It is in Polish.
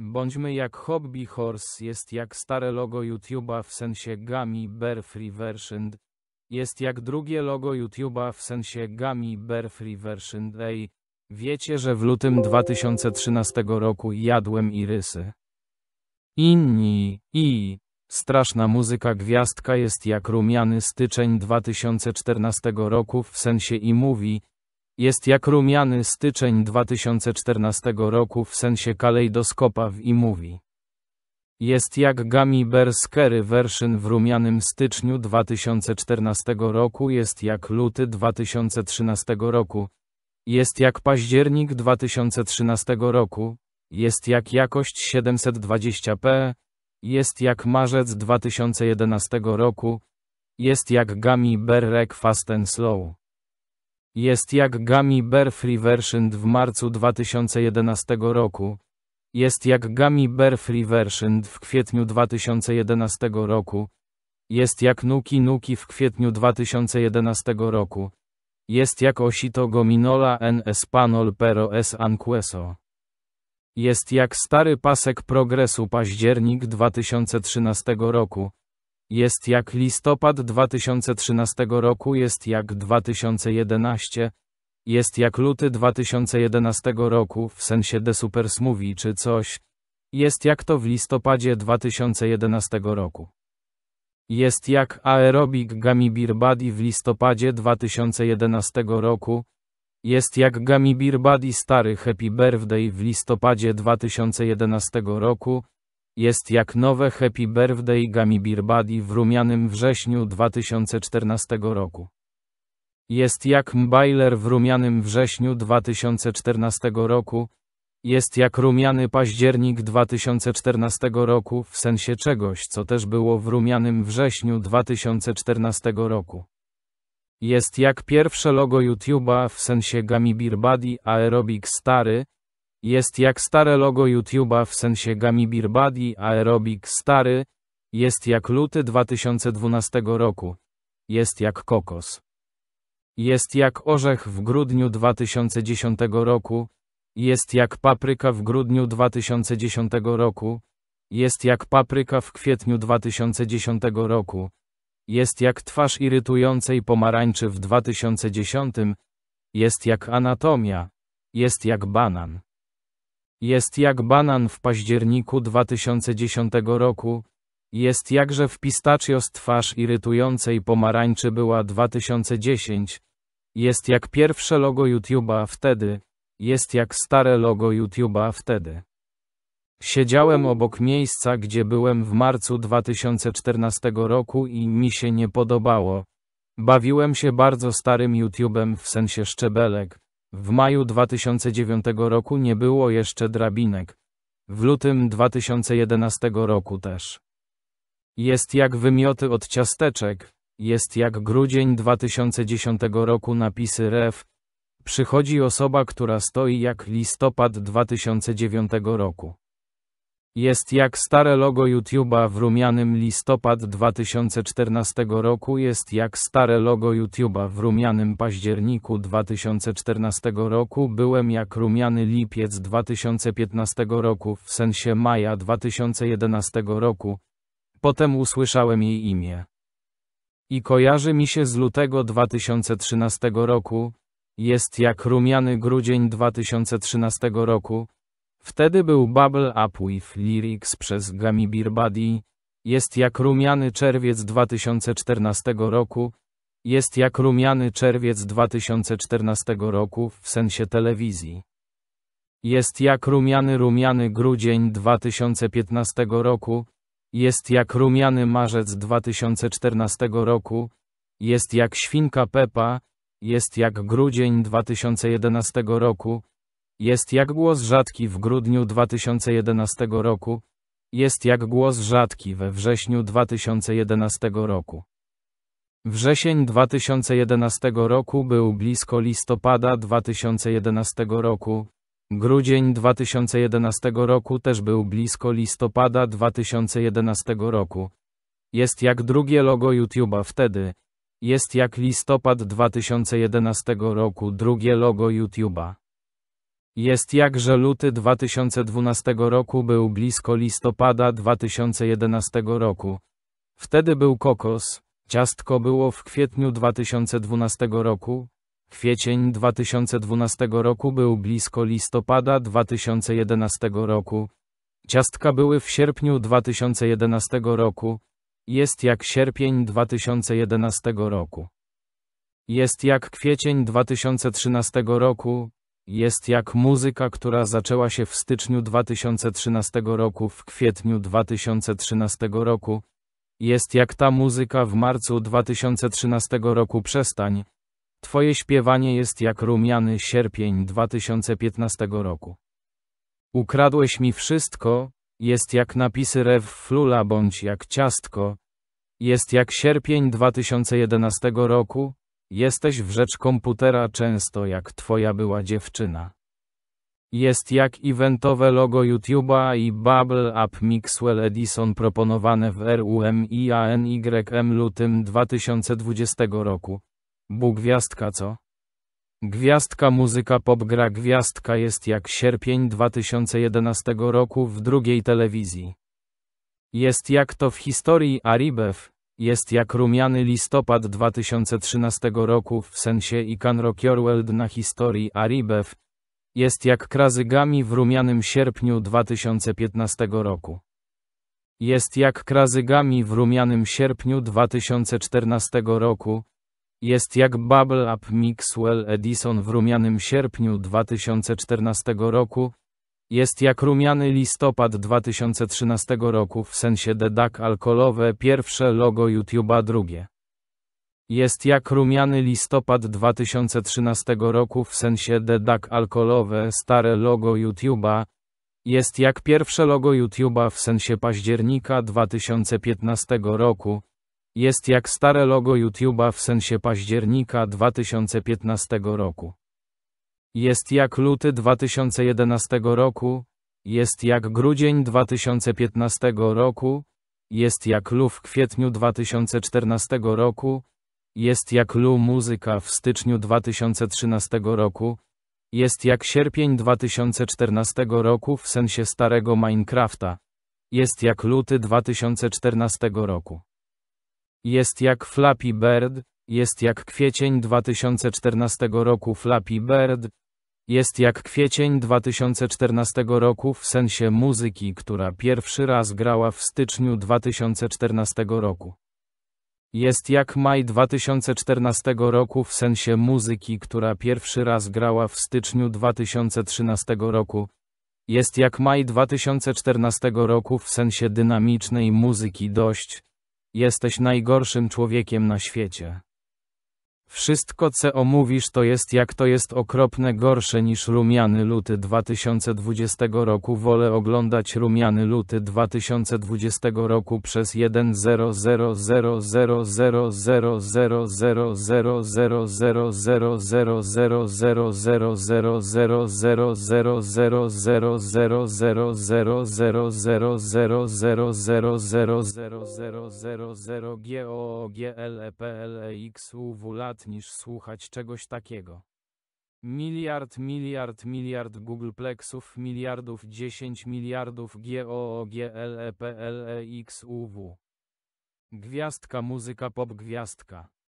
Bądźmy jak Hobby Horse jest jak stare logo YouTube'a w sensie Gami Bear Free Version jest jak drugie logo YouTube'a w sensie Gami Bear Free Version Day. Wiecie, że w lutym 2013 roku jadłem irysy. Inni, i, straszna muzyka gwiazdka jest jak rumiany styczeń 2014 roku w sensie i mówi, jest jak rumiany styczeń 2014 roku w sensie kalejdoskopa w i mówi. Jest jak Gami Berskery Werszyn w rumianym styczniu 2014 roku, jest jak luty 2013 roku, jest jak październik 2013 roku, jest jak jakość 720p, jest jak marzec 2011 roku, jest jak Gami Berrek Fast and Slow. Jest jak Gummy Bear Free Version w marcu 2011 roku. Jest jak Gummy Bear Free Version w kwietniu 2011 roku. Jest jak Nuki Nuki w kwietniu 2011 roku. Jest jak Osito Gominola en Espanol pero es anqueso. Jest jak stary pasek progresu październik 2013 roku. Jest jak listopad 2013 roku, jest jak 2011, jest jak luty 2011 roku, w sensie The Super Smoothie czy coś, jest jak to w listopadzie 2011 roku. Jest jak aerobik Gummy Beer w listopadzie 2011 roku, jest jak Gummy Beer stary Happy Birthday w listopadzie 2011 roku, jest jak nowe Happy Birthday Gummy Beer w rumianym wrześniu 2014 roku. Jest jak Mbailer w rumianym wrześniu 2014 roku, jest jak rumiany październik 2014 roku w sensie czegoś, co też było w rumianym wrześniu 2014 roku. Jest jak pierwsze logo YouTube'a w sensie Gummy Beer Aerobic Stary, jest jak stare logo YouTube'a w sensie Gummy Beer aerobik stary, jest jak luty 2012 roku. Jest jak kokos. Jest jak orzech w grudniu 2010 roku. Jest jak papryka w grudniu 2010 roku. Jest jak papryka w kwietniu 2010 roku. Jest jak twarz irytującej pomarańczy w 2010. Jest jak anatomia. Jest jak banan. Jest jak banan w październiku 2010 roku, jest jakże w z twarz irytującej pomarańczy była 2010, jest jak pierwsze logo YouTube'a wtedy, jest jak stare logo YouTube'a wtedy. Siedziałem obok miejsca, gdzie byłem w marcu 2014 roku i mi się nie podobało. Bawiłem się bardzo starym YouTube'em w sensie szczebelek. W maju 2009 roku nie było jeszcze drabinek. W lutym 2011 roku też. Jest jak wymioty od ciasteczek, jest jak grudzień 2010 roku napisy ref. Przychodzi osoba, która stoi jak listopad 2009 roku. Jest jak stare logo YouTube'a w rumianym listopad 2014 roku jest jak stare logo YouTube'a w rumianym październiku 2014 roku byłem jak rumiany lipiec 2015 roku w sensie maja 2011 roku. Potem usłyszałem jej imię. I kojarzy mi się z lutego 2013 roku, jest jak rumiany grudzień 2013 roku, Wtedy był Bubble Up with Lyrics przez Gami Birbadi, jest jak rumiany czerwiec 2014 roku, jest jak rumiany czerwiec 2014 roku w sensie telewizji. Jest jak rumiany rumiany grudzień 2015 roku, jest jak rumiany marzec 2014 roku, jest jak świnka Pepa, jest jak grudzień 2011 roku, jest jak głos rzadki w grudniu 2011 roku, jest jak głos rzadki we wrześniu 2011 roku. Wrzesień 2011 roku był blisko listopada 2011 roku. Grudzień 2011 roku też był blisko listopada 2011 roku. Jest jak drugie logo YouTube'a wtedy. Jest jak listopad 2011 roku drugie logo YouTube'a. Jest jakże luty 2012 roku był blisko listopada 2011 roku. Wtedy był kokos, ciastko było w kwietniu 2012 roku, kwiecień 2012 roku był blisko listopada 2011 roku, ciastka były w sierpniu 2011 roku, jest jak sierpień 2011 roku. Jest jak kwiecień 2013 roku, jest jak muzyka, która zaczęła się w styczniu 2013 roku, w kwietniu 2013 roku, jest jak ta muzyka w marcu 2013 roku przestań. Twoje śpiewanie jest jak rumiany sierpień 2015 roku. Ukradłeś mi wszystko, jest jak napisy Rew Flula bądź jak ciastko, jest jak sierpień 2011 roku, Jesteś w rzecz komputera często jak twoja była dziewczyna. Jest jak eventowe logo YouTube'a i Bubble Up Mixwell Edison proponowane w I ANYM lutym 2020 roku. Bóg gwiazdka co? Gwiazdka muzyka pop gra gwiazdka jest jak sierpień 2011 roku w drugiej telewizji. Jest jak to w historii Aribef. Jest jak rumiany listopad 2013 roku w sensie i Canrockiorweld na historii Aribev. Jest jak krazygami w rumianym sierpniu 2015 roku. Jest jak krazygami w rumianym sierpniu 2014 roku. Jest jak Bubble Up Mixwell Edison w rumianym sierpniu 2014 roku. Jest jak rumiany listopad 2013 roku w sensie dedak alkoholowe pierwsze logo YouTube'a drugie. Jest jak rumiany listopad 2013 roku w sensie dedak alkoholowe stare logo YouTube'a. Jest jak pierwsze logo YouTube'a w sensie października 2015 roku. Jest jak stare logo YouTube'a w sensie października 2015 roku. Jest jak luty 2011 roku, jest jak grudzień 2015 roku, jest jak lu w kwietniu 2014 roku, jest jak lu muzyka w styczniu 2013 roku, jest jak sierpień 2014 roku w sensie starego Minecrafta, jest jak luty 2014 roku. Jest jak Flappy Bird, jest jak kwiecień 2014 roku Flappy Bird, jest jak kwiecień 2014 roku w sensie muzyki, która pierwszy raz grała w styczniu 2014 roku. Jest jak maj 2014 roku w sensie muzyki, która pierwszy raz grała w styczniu 2013 roku. Jest jak maj 2014 roku w sensie dynamicznej muzyki dość. Jesteś najgorszym człowiekiem na świecie. Wszystko co omówisz to jest jak to jest okropne gorsze niż rumiany luty 2020 roku wolę oglądać rumiany luty 2020 roku przez 1 0 0 0 0 0 0 0 0 0 0 0 0 0 0 0 0 0 0 0 0 0 0 0 0 0 0 0 0 0 0 0 0 0 0 0 0 0 0 0 0 0 0 0 0 0 0 0 0 0 0 0 0 0 0 0 0 0 0 0 0 0 0 0 0 0 0 0 0 0 0 0 0 0 0 0 0 0 0 0 0 0 0 0 0 0 0 0 0 0 0 0 0 0 0 0 0 0 0 0 0 0 0 0 0 0 0 0 0 0 0 0 0 0 0 0 0 0 0 0 0 0 0 0 0 0 0 0 0 0 0 0 0 0 0 0 0 0 0 0 0 0 0 0 0 0 0 0 0 0 0 0 0 0 0 0 0 0 0 0 0 0 0 0 0 0 0 0 0 0 0 0 0 0 0 0 0 0 0 0 0 0 0 0 0 0 0 0 0 0 0 0 0 0 0 0 0 0 0 0 0 0 0 0 0 0 0 0 0 0 0 0 0 0 0 0 0 0 0 0 0 0 0 świat niż słuchać czegoś takiego. Miliard, miliard, miliard Googleplexów, miliardów, dziesięć miliardów GOOGLEPLEXUW. Gwiazdka muzyka pop gwiazdka.